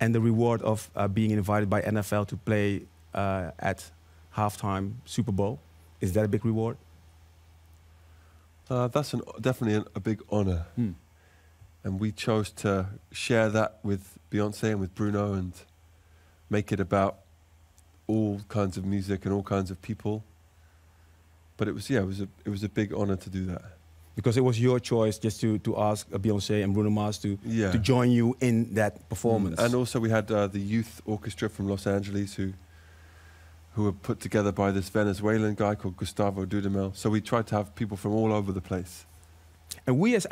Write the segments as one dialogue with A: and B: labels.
A: and the reward of uh, being invited by NFL to play uh, at halftime Super Bowl? Is that a big reward? Uh, that's an, definitely
B: an, a big honor. Mm. And we chose to share that with Beyonce and with Bruno and make it about all kinds of music and all kinds of
A: people. But it was, yeah, it was a, it was a big honor to do that because it was your choice just to, to ask Beyonce and Bruno Mars to, yeah. to join you in that performance. Mm. And
B: also we had uh, the youth orchestra from Los Angeles who who were put together by this Venezuelan guy called Gustavo Dudamel. So we tried to have people from all over the place.
A: And we as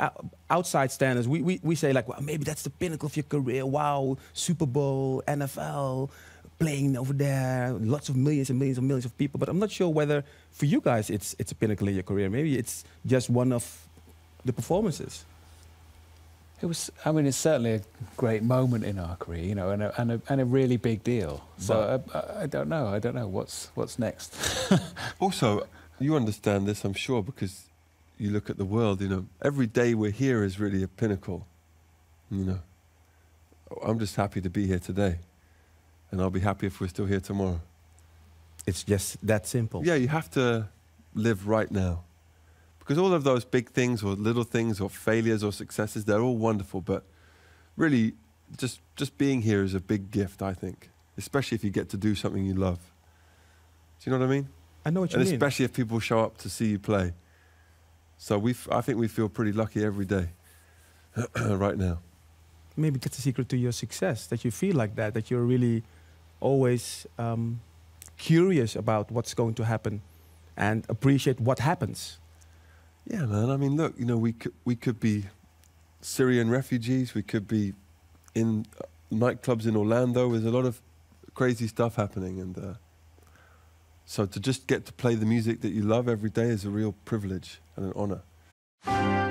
A: outside standers, we, we, we say like, well, maybe that's the pinnacle of your career. Wow, Super Bowl, NFL, playing over there, lots of millions and millions and millions of people. But I'm not sure whether for you guys it's it's a pinnacle in your career. Maybe it's just one of the performances. It was. I mean, it's certainly a great moment in our career,
B: you know, and a, and a, and a really big deal. So I, I, uh, uh, I don't know. I don't know what's what's next. also, you understand this, I'm sure, because you look at the world. You know, every day we're here is really a pinnacle. You know, I'm just happy to be here today and I'll be happy if we're still here tomorrow.
A: It's just that simple. Yeah, you
B: have to live right now. Because all of those big things or little things or failures or successes, they're all wonderful, but really just just being here is a big gift, I think. Especially if you get to do something you love. Do you know what I mean?
A: I know what you and mean. And especially
B: if people show up to see you play. So we I think we feel pretty lucky every day right now
A: maybe that's a secret to your success that you feel like that, that you're really always um, curious about what's going to happen and appreciate what happens. Yeah, man. I mean, look, you know, we
B: could, we could be Syrian refugees, we could be in uh, nightclubs in Orlando. There's a lot of crazy stuff happening. And uh, so to just get to play the music that you love every day is a real privilege and an honor.